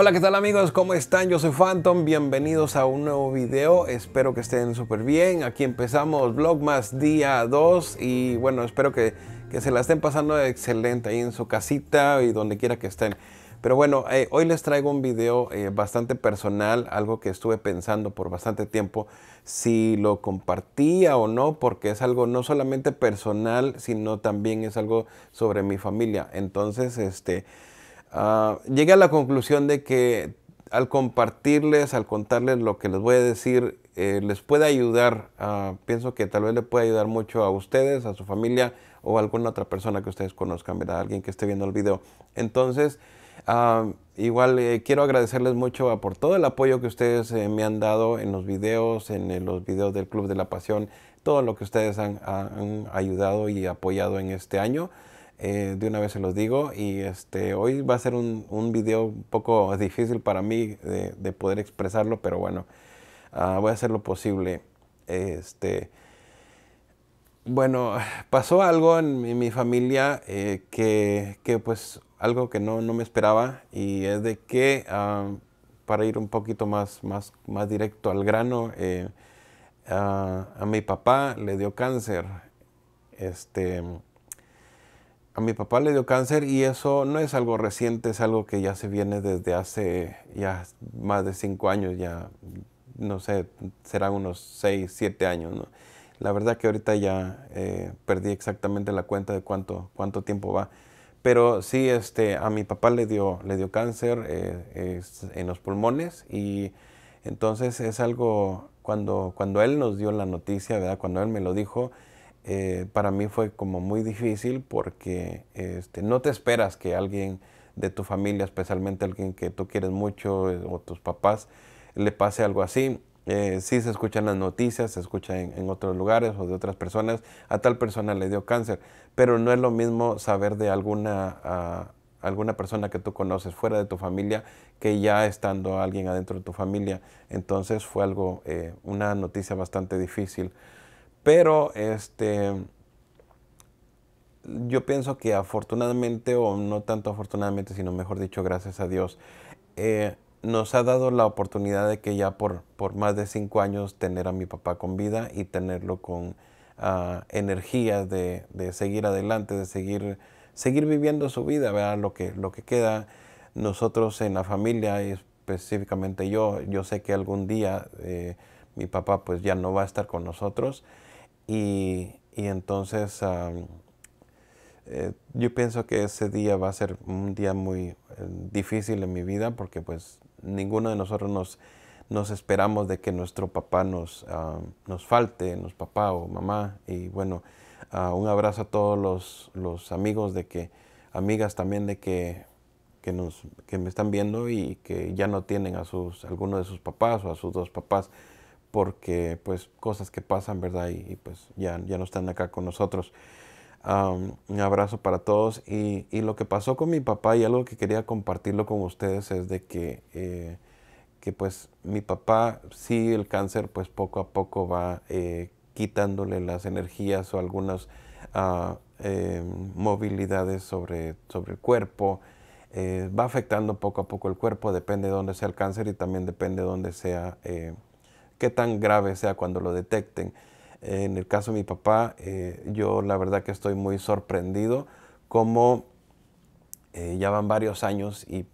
Hola, ¿qué tal amigos? ¿Cómo están? Yo soy Phantom, bienvenidos a un nuevo video, espero que estén súper bien. Aquí empezamos Vlogmas día 2 y bueno, espero que, se la estén pasando excelente ahí en su casita y donde quiera que estén. Pero bueno, eh, hoy les traigo un video eh, bastante personal, algo que estuve pensando por bastante tiempo, si lo compartía o no, porque es algo no solamente personal, sino también es algo sobre mi familia. Entonces, este Ah, llegué a la conclusión de que al compartirles, al contarles lo que les voy a decir, eh, les puede ayudar. Ah, pienso que tal vez le puede ayudar mucho a ustedes, a su familia o a alguna otra persona que ustedes conozcan, ¿verdad? Alguien que esté viendo el video. Entonces, ah, igual eh, quiero agradecerles mucho por todo el apoyo que ustedes eh, me han dado en los videos, en los videos del Club de la Pasión, todo lo que ustedes han ayudado y apoyado en este año. Eh, de una vez se los digo. Y este, hoy va a ser un, un video un poco difícil para mí de, poder expresarlo, pero bueno, ah, voy a hacer lo posible. Este, bueno, pasó algo en mi, familia eh, que, pues algo que no, me esperaba y es de que, ah, para ir un poquito más, más, más directo al grano, eh, ah, a mi papá le dio cáncer. Este, a mi papá le dio cáncer y eso no es algo reciente, es algo que ya se viene desde hace ya más de cinco años, ya no sé, serán unos seis, siete años. La verdad que ahorita ya eh, perdí exactamente la cuenta de cuánto, cuánto tiempo va. Pero sí, este, a mi papá le dio, le dio cáncer eh, en los pulmones y entonces es algo, cuando, cuando él nos dio la noticia, ¿verdad? cuando él me lo dijo, eh, para mí fue como muy difícil porque este, no te esperas que alguien de tu familia, especialmente alguien que tú quieres mucho eh, o tus papás, le pase algo así. Eh, sí se escuchan las noticias, se escucha en, otros lugares o de otras personas, a tal persona le dio cáncer, pero no es lo mismo saber de alguna, ah, alguna persona que tú conoces fuera de tu familia que ya estando alguien adentro de tu familia. Entonces fue algo, una noticia bastante difícil. Pero este yo pienso que afortunadamente, o no tanto afortunadamente, sino mejor dicho, gracias a Dios, eh, nos ha dado la oportunidad de que ya por, más de cinco años tener a mi papá con vida y tenerlo con ah, energía de, seguir adelante, de seguir, seguir viviendo su vida, Lo que, lo que queda nosotros en la familia, específicamente yo, yo sé que algún día eh, mi papá pues ya no va a estar con nosotros, y, y entonces eh, yo pienso que ese día va a ser un día muy eh, difícil en mi vida porque pues ninguno de nosotros nos, nos esperamos de que nuestro papá nos, nos falte, nos papá o mamá. Y bueno, ah, un abrazo a todos los, amigos de que, amigas también de que, que, nos, que me están viendo y que ya no tienen a sus, alguno de sus papás o a sus dos papás porque pues cosas que pasan, ¿verdad? Y, pues ya, ya no están acá con nosotros. un abrazo para todos. Y, y, lo que pasó con mi papá y algo que quería compartirlo con ustedes es de que, eh, que pues mi papá, sí, el cáncer pues poco a poco va eh, quitándole las energías o algunas ah, em, movilidades sobre, sobre el cuerpo. Eh, va afectando poco a poco el cuerpo, depende de dónde sea el cáncer y también depende de dónde sea qué tan grave sea cuando lo detecten. En el caso de mi papá, eh, yo la verdad que estoy muy sorprendido como eh, ya van varios años y,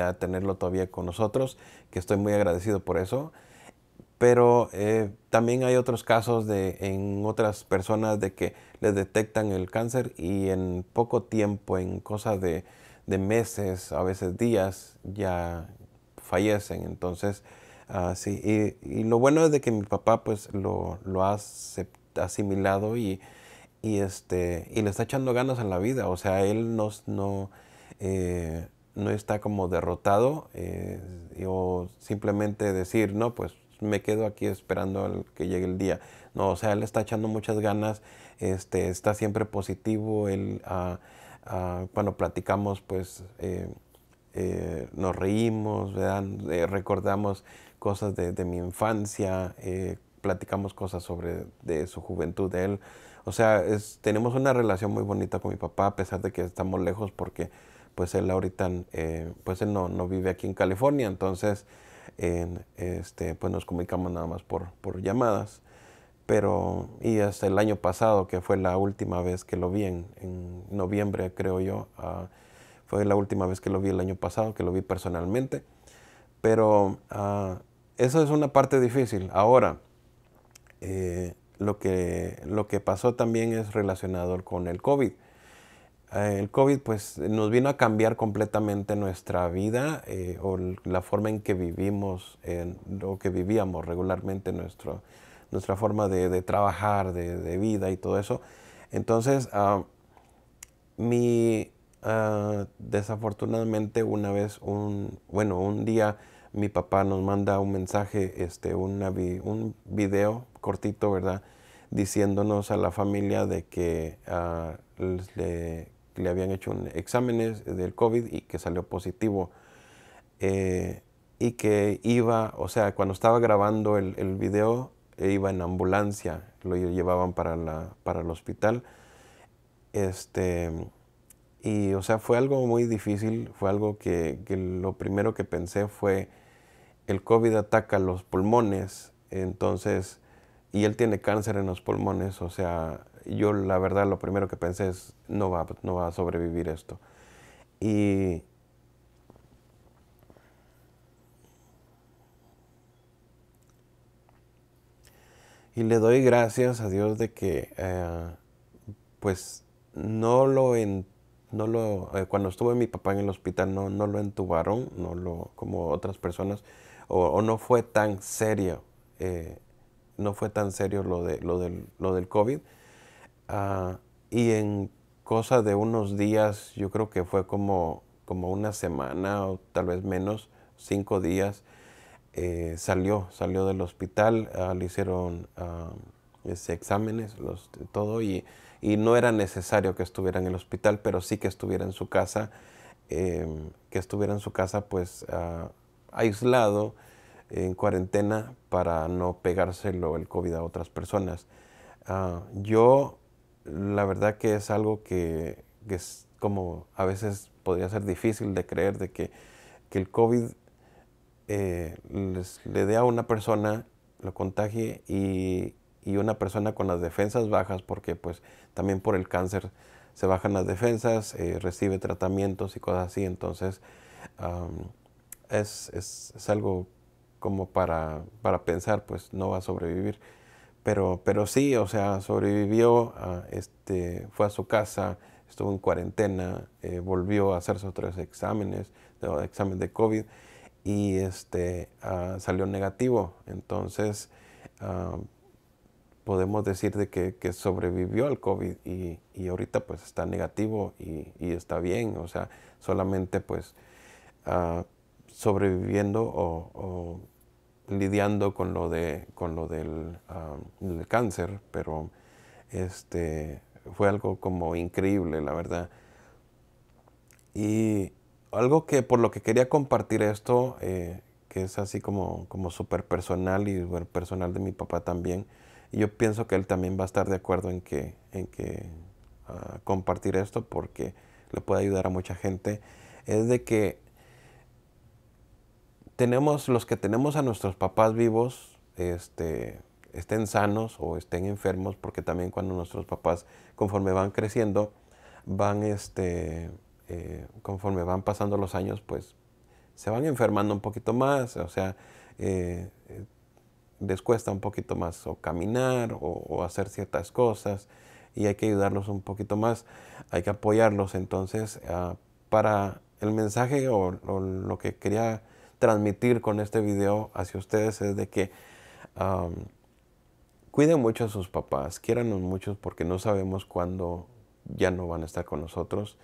a tenerlo todavía con nosotros, que estoy muy agradecido por eso. Pero eh, también hay otros casos de, en otras personas de que les detectan el cáncer y en poco tiempo, en cosas de, de meses, a veces días, ya fallecen. Entonces, Ah, sí, y, lo bueno es de que mi papá pues lo, lo ha asimilado y, este, y le está echando ganas en la vida. O sea, él no, eh, no está como derrotado eh, o simplemente decir, no, pues me quedo aquí esperando al que llegue el día. No, o sea, él está echando muchas ganas, este, está siempre positivo, él, ah, ah, cuando platicamos, pues eh, nos reímos, recordamos cosas de, mi infancia, eh, platicamos cosas sobre de su juventud, de él. O sea, tenemos una relación muy bonita con mi papá, a pesar de que estamos lejos, porque pues él ahorita, eh, pues él no, no vive aquí en California, entonces este, pues nos comunicamos nada más por, por llamadas. Pero, y hasta el año pasado, que fue la última vez que lo vi, en, noviembre creo yo, ah, fue la última vez que lo vi el año pasado, que lo vi personalmente. Pero ah, eso es una parte difícil. Ahora, eh, lo, que, lo que pasó también es relacionado con el COVID. Eh, el COVID pues nos vino a cambiar completamente nuestra vida eh, o la forma en que vivimos lo que vivíamos regularmente nuestro, nuestra forma de, trabajar, de, vida y todo eso. Entonces, ah, mi, ah, desafortunadamente una vez, un, bueno, un día mi papá nos manda un mensaje, este, un video cortito, ¿verdad? Diciéndonos a la familia de que ah, le, habían hecho un exámenes del COVID y que salió positivo. Eh, y que iba, o sea, cuando estaba grabando el, video, iba en ambulancia, lo llevaban para, la, para el hospital. Este, y, o sea, fue algo muy difícil, fue algo que, lo primero que pensé fue, el COVID ataca los pulmones, entonces, y él tiene cáncer en los pulmones, o sea, yo la verdad lo primero que pensé es, no va, no va a sobrevivir esto. Y Y le doy gracias a Dios de que eh, pues no lo entendí no lo, eh, cuando estuvo mi papá en el hospital no, lo entubaron, no lo, como otras personas, o, no fue tan serio, eh, no fue tan serio lo, de, lo, del, lo del COVID. Ah, y en cosa de unos días, yo creo que fue como, como una semana o tal vez menos, cinco días, eh, salió, salió del hospital, ah, le hicieron ah, exámenes, todo y y no era necesario que estuviera en el hospital, pero sí que estuviera en su casa, em, que estuviera en su casa pues ah, aislado, en cuarentena para no pegárselo el COVID a otras personas. Ah, yo la verdad que es algo que, es como a veces podría ser difícil de creer de que, que el COVID eh, le dé a una persona, lo contagie y y una persona con las defensas bajas, porque pues también por el cáncer se bajan las defensas, eh, recibe tratamientos y cosas así, entonces es, es, algo como para, para, pensar, pues no va a sobrevivir. Pero, pero sí, o sea, sobrevivió, este, fue a su casa, estuvo en cuarentena, eh, volvió a hacerse otros exámenes, de examen de COVID, y este, ah, salió negativo. Entonces, podemos decir de que, sobrevivió al COVID y, ahorita pues está negativo y, está bien, o sea, solamente pues ah, sobreviviendo o, lidiando con lo, con lo del cáncer, pero este, fue algo como increíble, la verdad. Y algo que por lo que quería compartir esto, eh, que es así como, como súper personal y personal de mi papá también, yo pienso que él también va a estar de acuerdo en que, en que ah, compartir esto porque le puede ayudar a mucha gente. Es de que tenemos, los que tenemos a nuestros papás vivos, este, estén sanos o estén enfermos, porque también cuando nuestros papás, conforme van creciendo, van, este, eh, conforme van pasando los años, pues se van enfermando un poquito más, o sea, eh, les cuesta un poquito más o caminar o, hacer ciertas cosas y hay que ayudarlos un poquito más, hay que apoyarlos. Entonces, ah, para el mensaje o, lo que quería transmitir con este video hacia ustedes es de que cuiden mucho a sus papás, quiéranos mucho porque no sabemos cuándo ya no van a estar con nosotros.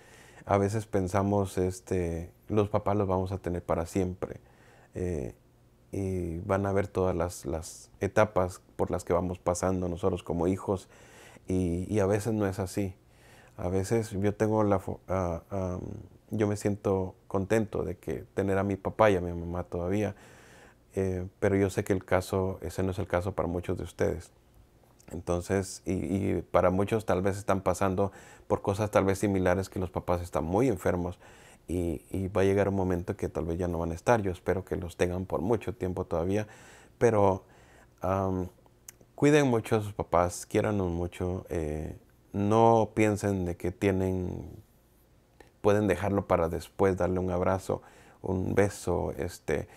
A veces pensamos, este, los papás los vamos a tener para siempre. Eh, y van a ver todas las, las, etapas por las que vamos pasando nosotros como hijos y, a veces no es así. A veces yo tengo la... Ah, ah, yo me siento contento de que tener a mi papá y a mi mamá todavía, eh, pero yo sé que el caso, ese no es el caso para muchos de ustedes. Entonces, y, y para muchos tal vez están pasando por cosas tal vez similares que los papás están muy enfermos y, va a llegar un momento que tal vez ya no van a estar. Yo espero que los tengan por mucho tiempo todavía, pero cuiden mucho a sus papás, quiéranos mucho, eh, no piensen de que tienen, pueden dejarlo para después, darle un abrazo, un beso, este,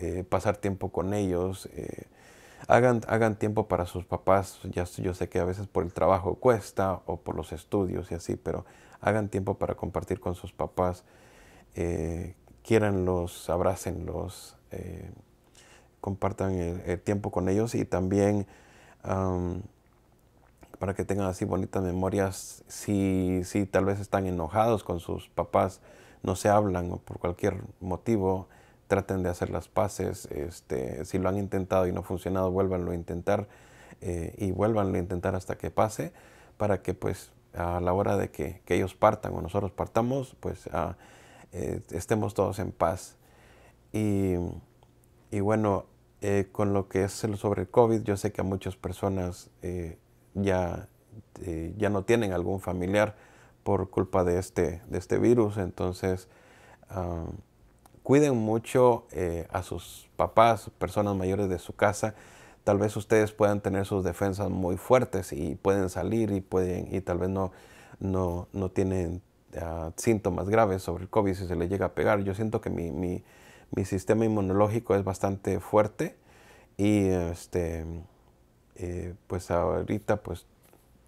eh, pasar tiempo con ellos. Eh, hagan, hagan, tiempo para sus papás. Ya, yo sé que a veces por el trabajo cuesta o por los estudios y así, pero hagan tiempo para compartir con sus papás, eh, abrácenlos, eh, compartan el, tiempo con ellos y también para que tengan así bonitas memorias, si, tal vez están enojados con sus papás, no se hablan o por cualquier motivo, traten de hacer las paces, este, si lo han intentado y no ha funcionado, vuélvanlo a intentar eh, y vuélvanlo a intentar hasta que pase para que pues a la hora de que, ellos partan o nosotros partamos, pues ah, eh, estemos todos en paz. Y, bueno, eh, con lo que es sobre el COVID, yo sé que a muchas personas eh, ya, no tienen algún familiar por culpa de este, de este virus, entonces ah, cuiden mucho a sus papás, personas mayores de su casa, tal vez ustedes puedan tener sus defensas muy fuertes y pueden salir y pueden y tal vez no, no, tienen ah, síntomas graves sobre el COVID si se le llega a pegar. Yo siento que mi, sistema inmunológico es bastante fuerte y este, eh, pues ahorita pues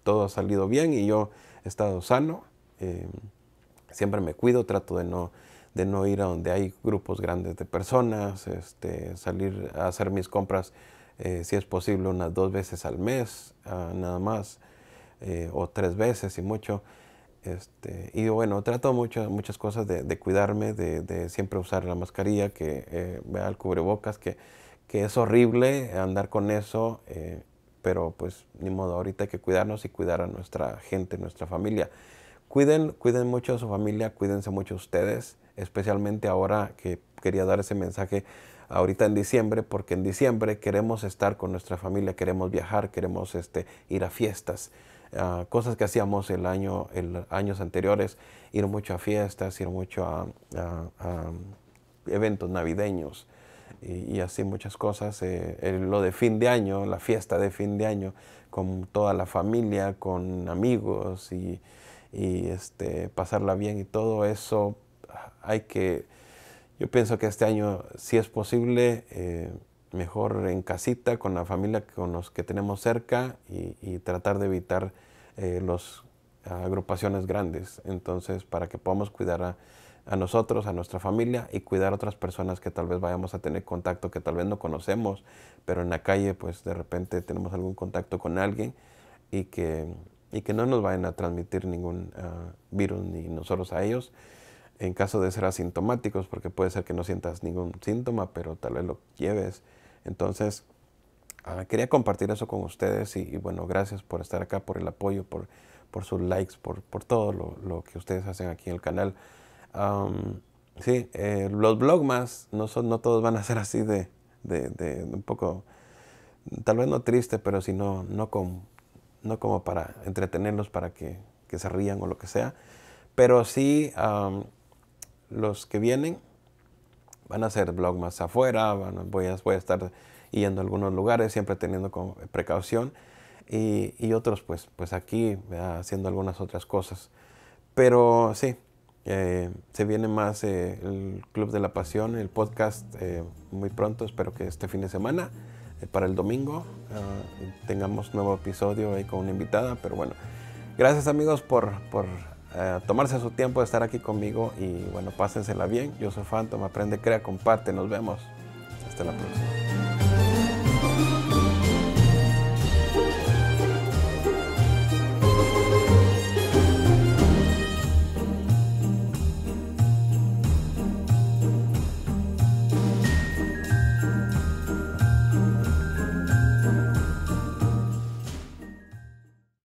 todo ha salido bien y yo he estado sano. Em, siempre me cuido, trato de no, de no ir a donde hay grupos grandes de personas, este, salir a hacer mis compras eh, si es posible unas dos veces al mes ah, nada más, eh, o tres veces y mucho. Este, y bueno, trato muchas muchas cosas de, de cuidarme, de, de, siempre usar la mascarilla, que eh, el cubrebocas, que, que, es horrible andar con eso, eh, pero pues ni modo, ahorita hay que cuidarnos y cuidar a nuestra gente, nuestra familia. Cuiden, cuiden mucho a su familia, cuídense mucho ustedes, especialmente ahora que quería dar ese mensaje ahorita en diciembre, porque en diciembre queremos estar con nuestra familia, queremos viajar, queremos este, ir a fiestas. Ah, cosas que hacíamos el año, el, años anteriores, ir mucho a fiestas, ir mucho a, eventos navideños y, así muchas cosas. Eh, lo de fin de año, la fiesta de fin de año, con toda la familia, con amigos y, y este, pasarla bien y todo eso ah, hay que yo pienso que este año, si es posible, eh, mejor en casita, con la familia, con los que tenemos cerca y, tratar de evitar eh, las agrupaciones grandes. Entonces, para que podamos cuidar a, nosotros, a nuestra familia y cuidar a otras personas que tal vez vayamos a tener contacto, que tal vez no conocemos, pero en la calle, pues de repente tenemos algún contacto con alguien y que, y que no nos vayan a transmitir ningún ah, virus ni nosotros a ellos en caso de ser asintomáticos, porque puede ser que no sientas ningún síntoma, pero tal vez lo lleves. Entonces, ah, quería compartir eso con ustedes y, bueno, gracias por estar acá, por el apoyo, por, por sus likes, por, por todo lo, lo, que ustedes hacen aquí en el canal. sí, eh, los blogmas no, son, no todos van a ser así de, de, un poco, tal vez no triste, pero si no, no, no como para entretenerlos, para que, que se rían o lo que sea. Pero sí, los que vienen van a hacer blog más afuera, voy, a, estar yendo a algunos lugares, siempre teniendo con precaución, y, otros pues, pues aquí haciendo algunas otras cosas. Pero sí, eh, se viene más eh, el Club de la Pasión, el podcast eh, muy pronto, espero que este fin de semana, para el domingo, ah, tengamos nuevo episodio ahí con una invitada, pero bueno, gracias amigos por eh, tomarse su tiempo de estar aquí conmigo y bueno, pásensela bien. Yo soy Phantom, aprende, crea, comparte. Nos vemos. Hasta la próxima.